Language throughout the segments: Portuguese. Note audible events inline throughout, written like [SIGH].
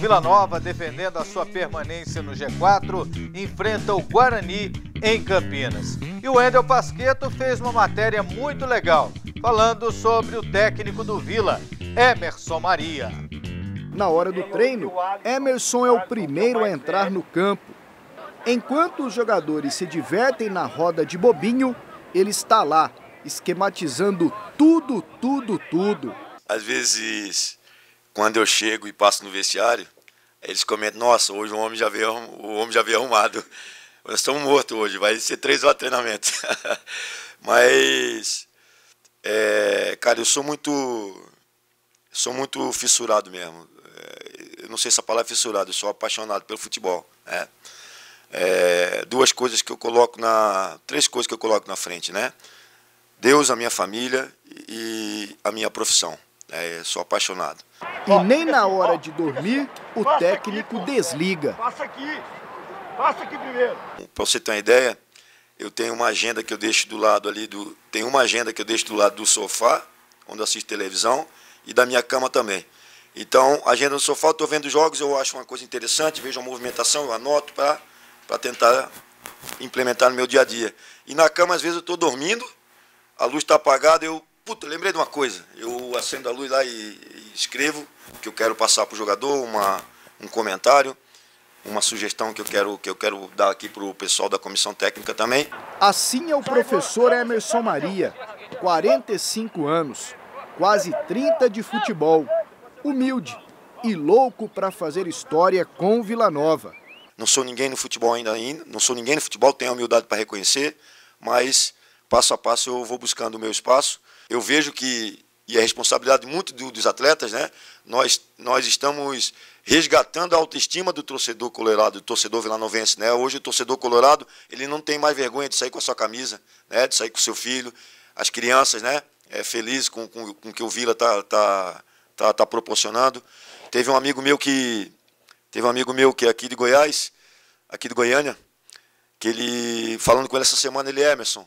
Vila Nova, defendendo a sua permanência no G4, enfrenta o Guarani em Campinas. E o Wendel Pasqueto fez uma matéria muito legal, falando sobre o técnico do Vila, Emerson Maria. Na hora do treino, Emerson é o primeiro a entrar no campo. Enquanto os jogadores se divertem na roda de bobinho, ele está lá, esquematizando tudo, tudo, tudo. Às vezes quando eu chego e passo no vestiário, eles comentam, nossa, hoje o homem já veio, o homem já veio arrumado. [LAUGHS] Nós estamos mortos hoje, vai ser três horas de treinamento. [LAUGHS] Mas, é, cara, eu sou muito. Sou muito fissurado mesmo. É, eu não sei se a palavra é fissurado, eu sou apaixonado pelo futebol. Né? É, duas coisas que eu coloco na. Três coisas que eu coloco na frente, né? Deus, a minha família e a minha profissão. É, sou apaixonado. E nem na hora de dormir, o técnico desliga. Passa aqui, passa aqui primeiro. Para você ter uma ideia, eu tenho uma agenda que eu deixo do lado ali do. Tem uma agenda que eu deixo do lado do sofá, onde assisto televisão, e da minha cama também. Então, agenda no sofá, estou vendo jogos, eu acho uma coisa interessante, vejo a movimentação, eu anoto para tentar implementar no meu dia a dia. E na cama, às vezes, eu estou dormindo, a luz está apagada, eu Puta, lembrei de uma coisa. Eu acendo a luz lá e, e escrevo que eu quero passar para o jogador, uma, um comentário, uma sugestão que eu quero, que eu quero dar aqui para o pessoal da comissão técnica também. Assim é o professor Emerson Maria, 45 anos, quase 30 de futebol, humilde e louco para fazer história com Vila Nova. Não sou ninguém no futebol ainda, ainda, não sou ninguém no futebol, tenho a humildade para reconhecer, mas passo a passo eu vou buscando o meu espaço. Eu vejo que, e é responsabilidade muito do, dos atletas, né? Nós, nós estamos resgatando a autoestima do torcedor colorado, do torcedor vilanovense, né? Hoje o torcedor colorado, ele não tem mais vergonha de sair com a sua camisa, né? De sair com o seu filho, as crianças, né? É feliz com, com, com o que o Vila tá, tá, tá, tá proporcionando. Teve um amigo meu que teve um amigo meu que é aqui de Goiás, aqui de Goiânia, que ele falando com ele essa semana, ele Emerson,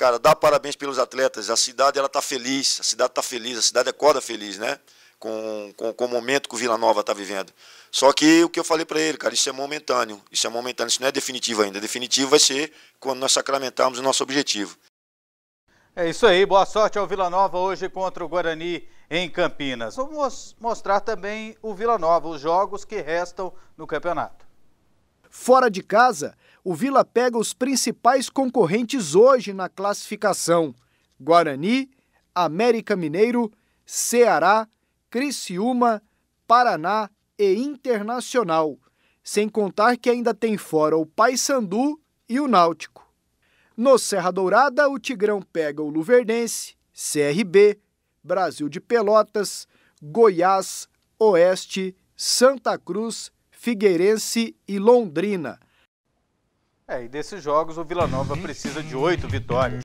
Cara, dá parabéns pelos atletas. A cidade ela tá feliz, a cidade tá feliz, a cidade acorda é feliz, né? Com, com, com o momento que o Vila Nova está vivendo. Só que o que eu falei para ele, cara, isso é momentâneo. Isso é momentâneo, isso não é definitivo ainda. Definitivo vai ser quando nós sacramentarmos o nosso objetivo. É isso aí, boa sorte ao Vila Nova hoje contra o Guarani em Campinas. Vamos mostrar também o Vila Nova, os jogos que restam no campeonato. Fora de casa, o Vila pega os principais concorrentes hoje na classificação: Guarani, América Mineiro, Ceará, Criciúma, Paraná e Internacional. Sem contar que ainda tem fora o Paysandu e o Náutico. No Serra Dourada, o Tigrão pega o Luverdense, CRB, Brasil de Pelotas, Goiás, Oeste, Santa Cruz Figueirense e Londrina. É, e desses jogos o Vila Nova precisa de oito vitórias.